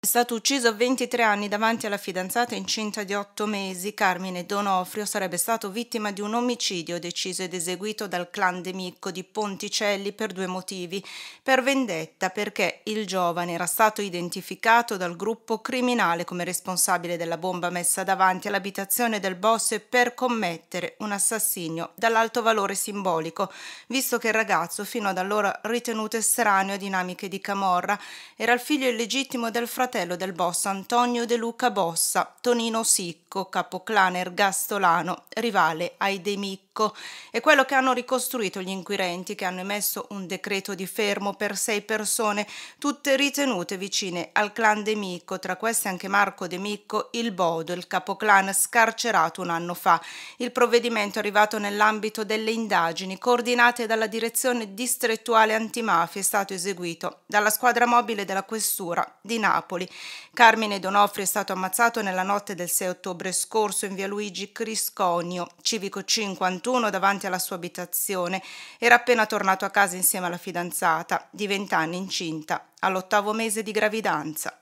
È stato ucciso a 23 anni davanti alla fidanzata incinta di 8 mesi. Carmine Donofrio sarebbe stato vittima di un omicidio deciso ed eseguito dal clan De Micco di Ponticelli per due motivi. Per vendetta, perché il giovane era stato identificato dal gruppo criminale come responsabile della bomba messa davanti all'abitazione del boss per commettere un assassinio dall'alto valore simbolico, visto che il ragazzo, fino ad allora ritenuto estraneo a dinamiche di Camorra, era il figlio illegittimo del fratello fratello del boss Antonio De Luca Bossa, Tonino Sicco, capoclan ergastolano, rivale ai De Mic Ricco. È quello che hanno ricostruito gli inquirenti che hanno emesso un decreto di fermo per sei persone, tutte ritenute vicine al clan De Micco, tra queste anche Marco De Micco, il Bodo, il capoclan scarcerato un anno fa. Il provvedimento è arrivato nell'ambito delle indagini coordinate dalla direzione distrettuale antimafia, è stato eseguito dalla squadra mobile della questura di Napoli. Carmine Donofri è stato ammazzato nella notte del 6 ottobre scorso in via Luigi Crisconio, civico 51 tutt'uno davanti alla sua abitazione. Era appena tornato a casa insieme alla fidanzata, di vent'anni incinta, all'ottavo mese di gravidanza.